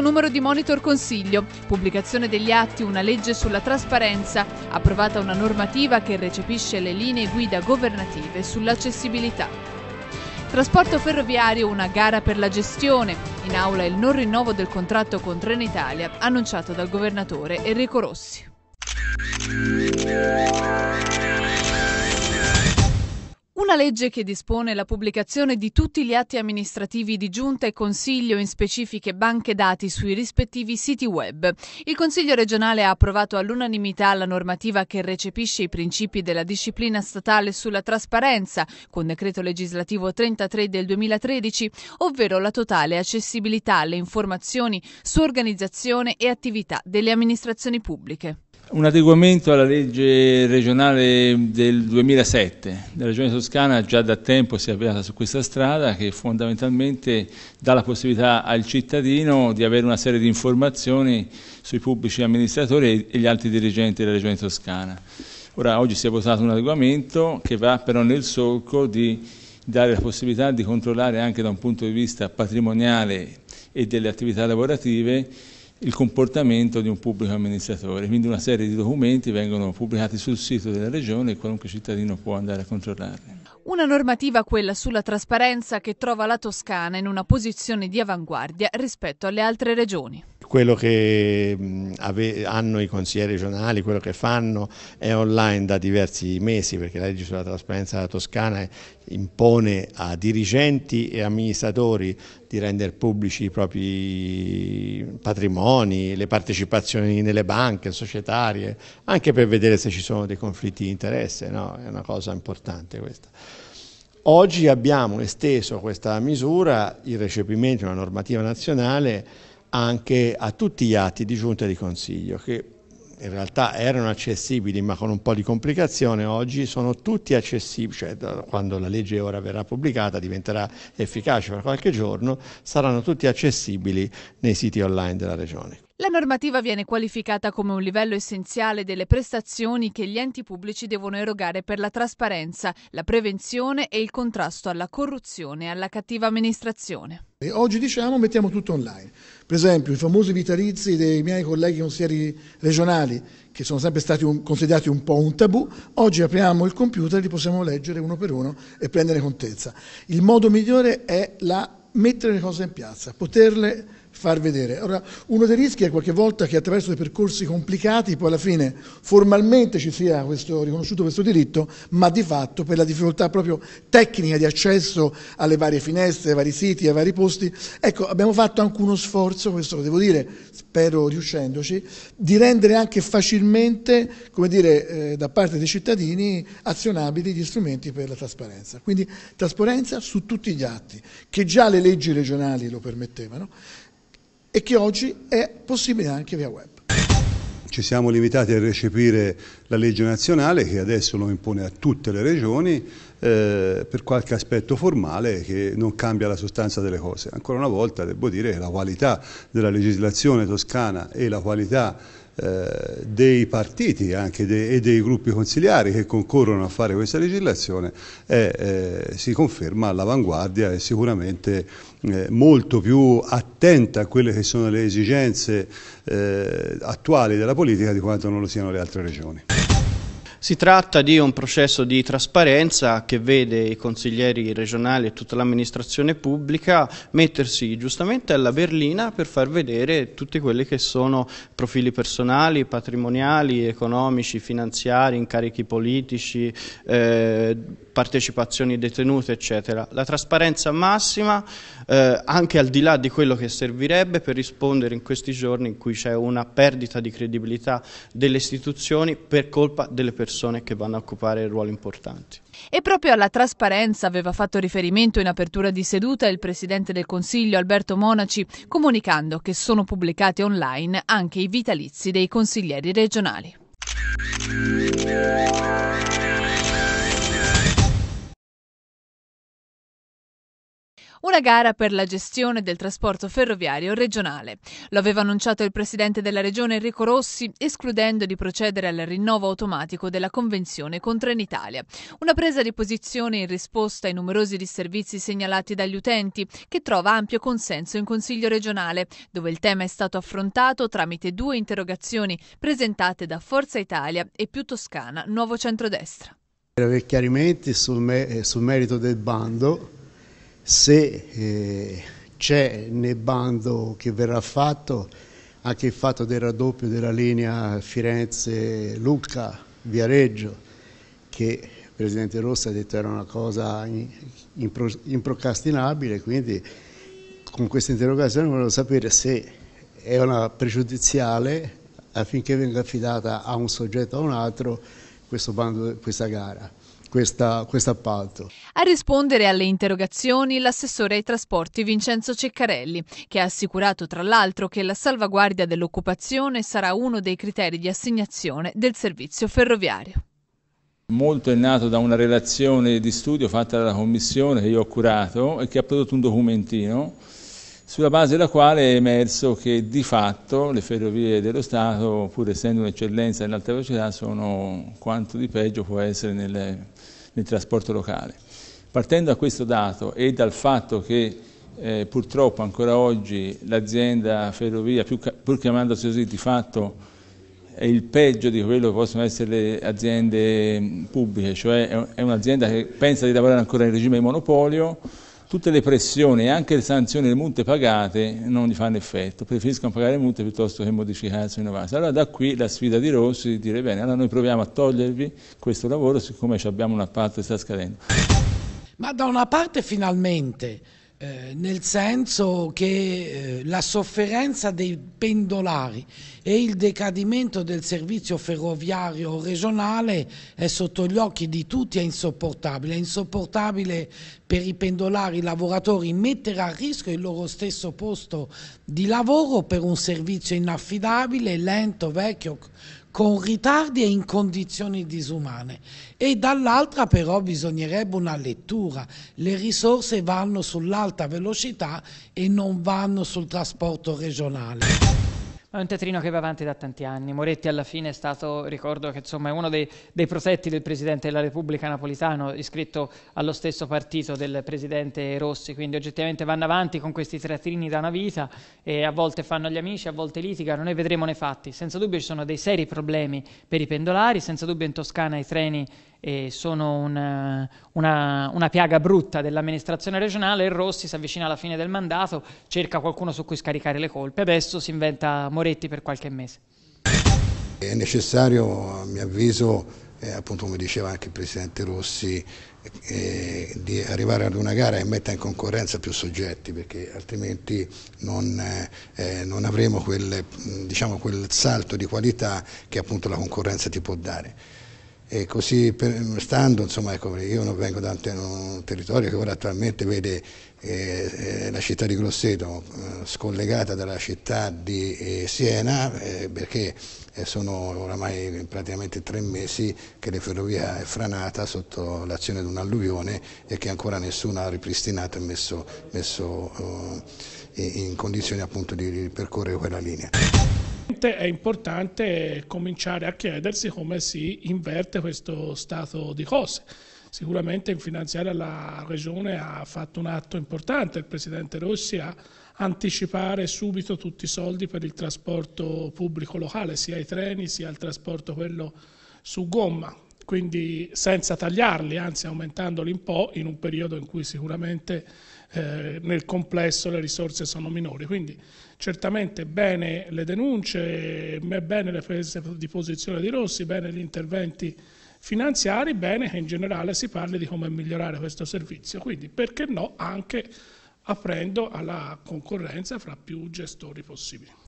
terzo numero di Monitor Consiglio, pubblicazione degli atti, una legge sulla trasparenza, approvata una normativa che recepisce le linee guida governative sull'accessibilità. Trasporto ferroviario, una gara per la gestione. In aula il non rinnovo del contratto con Trenitalia, annunciato dal governatore Enrico Rossi. una legge che dispone la pubblicazione di tutti gli atti amministrativi di giunta e consiglio in specifiche banche dati sui rispettivi siti web. Il Consiglio regionale ha approvato all'unanimità la normativa che recepisce i principi della disciplina statale sulla trasparenza con decreto legislativo 33 del 2013, ovvero la totale accessibilità alle informazioni su organizzazione e attività delle amministrazioni pubbliche un adeguamento alla legge regionale del 2007. La Regione Toscana già da tempo si è avviata su questa strada che fondamentalmente dà la possibilità al cittadino di avere una serie di informazioni sui pubblici amministratori e gli altri dirigenti della Regione Toscana. Ora, oggi si è votato un adeguamento che va però nel solco di dare la possibilità di controllare anche da un punto di vista patrimoniale e delle attività lavorative il comportamento di un pubblico amministratore. Quindi una serie di documenti vengono pubblicati sul sito della Regione e qualunque cittadino può andare a controllarli. Una normativa quella sulla trasparenza che trova la Toscana in una posizione di avanguardia rispetto alle altre regioni quello che ave, hanno i consiglieri regionali, quello che fanno è online da diversi mesi perché la legge sulla trasparenza della Toscana impone a dirigenti e amministratori di rendere pubblici i propri patrimoni, le partecipazioni nelle banche societarie, anche per vedere se ci sono dei conflitti di interesse, no? è una cosa importante questa. Oggi abbiamo esteso questa misura, il recepimento di una normativa nazionale, anche a tutti gli atti di giunta di consiglio che in realtà erano accessibili ma con un po' di complicazione oggi sono tutti accessibili, cioè quando la legge ora verrà pubblicata diventerà efficace per qualche giorno, saranno tutti accessibili nei siti online della regione. La normativa viene qualificata come un livello essenziale delle prestazioni che gli enti pubblici devono erogare per la trasparenza, la prevenzione e il contrasto alla corruzione e alla cattiva amministrazione. E oggi diciamo mettiamo tutto online, per esempio, i famosi vitalizi dei miei colleghi consiglieri regionali, che sono sempre stati un, considerati un po' un tabù, oggi apriamo il computer, e li possiamo leggere uno per uno e prendere contezza. Il modo migliore è la, mettere le cose in piazza, poterle far vedere. Ora, uno dei rischi è qualche volta che attraverso dei percorsi complicati poi alla fine formalmente ci sia questo, riconosciuto questo diritto, ma di fatto per la difficoltà proprio tecnica di accesso alle varie finestre, ai vari siti, ai vari posti, ecco, abbiamo fatto anche uno sforzo, questo lo devo dire, spero riuscendoci, di rendere anche facilmente, come dire, eh, da parte dei cittadini azionabili gli strumenti per la trasparenza. Quindi trasparenza su tutti gli atti, che già le leggi regionali lo permettevano e che oggi è possibile anche via web. Ci siamo limitati a recepire la legge nazionale che adesso lo impone a tutte le regioni eh, per qualche aspetto formale che non cambia la sostanza delle cose. Ancora una volta devo dire che la qualità della legislazione toscana e la qualità eh, dei partiti dei, e dei gruppi consigliari che concorrono a fare questa legislazione è, eh, si conferma all'avanguardia e sicuramente eh, molto più attenta a quelle che sono le esigenze eh, attuali della politica di quanto non lo siano le altre regioni. Si tratta di un processo di trasparenza che vede i consiglieri regionali e tutta l'amministrazione pubblica mettersi giustamente alla berlina per far vedere tutti quelli che sono profili personali, patrimoniali, economici, finanziari, incarichi politici, eh, partecipazioni detenute, eccetera. La trasparenza massima, eh, anche al di là di quello che servirebbe per rispondere in questi giorni in cui c'è una perdita di credibilità delle istituzioni per colpa delle persone che vanno a occupare ruoli importanti. E proprio alla trasparenza aveva fatto riferimento in apertura di seduta il Presidente del Consiglio Alberto Monaci, comunicando che sono pubblicati online anche i vitalizi dei consiglieri regionali. una gara per la gestione del trasporto ferroviario regionale. Lo aveva annunciato il presidente della regione Enrico Rossi, escludendo di procedere al rinnovo automatico della convenzione con Trenitalia. Una presa di posizione in risposta ai numerosi disservizi segnalati dagli utenti, che trova ampio consenso in Consiglio regionale, dove il tema è stato affrontato tramite due interrogazioni presentate da Forza Italia e più Toscana Nuovo Centrodestra. Per avere chiarimenti sul, me eh, sul merito del bando se eh, c'è nel bando che verrà fatto anche il fatto del raddoppio della linea Firenze-Lucca-Viareggio, che il Presidente Rossi ha detto era una cosa improcrastinabile, quindi con questa interrogazione volevo sapere se è una pregiudiziale affinché venga affidata a un soggetto o a un altro bando, questa gara questo appalto. A rispondere alle interrogazioni l'assessore ai trasporti Vincenzo Ceccarelli, che ha assicurato tra l'altro che la salvaguardia dell'occupazione sarà uno dei criteri di assegnazione del servizio ferroviario. Molto è nato da una relazione di studio fatta dalla commissione che io ho curato e che ha prodotto un documentino sulla base della quale è emerso che di fatto le ferrovie dello Stato, pur essendo un'eccellenza nell'alta velocità, sono quanto di peggio può essere nel, nel trasporto locale. Partendo da questo dato e dal fatto che eh, purtroppo ancora oggi l'azienda ferrovia, pur chiamandosi così, di fatto è il peggio di quello che possono essere le aziende pubbliche, cioè è un'azienda che pensa di lavorare ancora in regime di monopolio, tutte le pressioni e anche le sanzioni e le multe pagate non gli fanno effetto, preferiscono pagare le multe piuttosto che modificarsi o innovarsi. Allora da qui la sfida di Rossi di dire bene, allora noi proviamo a togliervi questo lavoro siccome abbiamo un appalto che sta scadendo. Ma da una parte finalmente eh, nel senso che eh, la sofferenza dei pendolari e il decadimento del servizio ferroviario regionale è sotto gli occhi di tutti, è insopportabile. È insopportabile per i pendolari lavoratori mettere a rischio il loro stesso posto di lavoro per un servizio inaffidabile, lento, vecchio, con ritardi e in condizioni disumane e dall'altra però bisognerebbe una lettura. Le risorse vanno sull'alta velocità e non vanno sul trasporto regionale. È un teatrino che va avanti da tanti anni. Moretti alla fine è stato, ricordo che insomma, è uno dei, dei protetti del Presidente della Repubblica napolitano, iscritto allo stesso partito del Presidente Rossi, quindi oggettivamente vanno avanti con questi teatrini da una vita e a volte fanno gli amici, a volte litigano, noi vedremo nei fatti. Senza dubbio ci sono dei seri problemi per i pendolari, senza dubbio in Toscana i treni eh, sono un, eh, una, una, piaga brutta dell'amministrazione regionale e Rossi si avvicina alla fine del mandato, cerca qualcuno su cui scaricare le colpe, adesso si inventa Moretti per qualche mese. È necessario, a mio avviso, eh, appunto come diceva anche il Presidente Rossi, eh, di arrivare ad una gara che metta in concorrenza più soggetti perché altrimenti non, eh, eh non avremo quel, mm, diciamo, quel salto di qualità che appunto la concorrenza ti può dare. E così per, stando, insomma, ecco, io non vengo da un territorio che ora attualmente vede eh, eh, la città di Grosseto eh, scollegata dalla città di eh, Siena eh, perché eh, sono oramai praticamente tre mesi che la ferrovia è franata sotto l'azione di un'alluvione e che ancora nessuno ha ripristinato e messo, messo in condizione appunto di percorrere quella linea sicuramente è importante cominciare a chiedersi come si inverte questo stato di cose. Sicuramente in finanziaria la Regione ha fatto un atto importante, il Presidente Rossi ha anticipare subito tutti i soldi per il trasporto pubblico locale, sia i treni sia il trasporto quello su gomma, quindi senza tagliarli, anzi aumentandoli un po' in un periodo in cui sicuramente eh, nel complesso le risorse sono minori. Quindi certamente bene le denunce, bene le prese di posizione di Rossi, bene gli interventi finanziari, bene che in generale si parli di come migliorare questo servizio. Quindi perché no anche aprendo alla concorrenza fra più gestori possibili.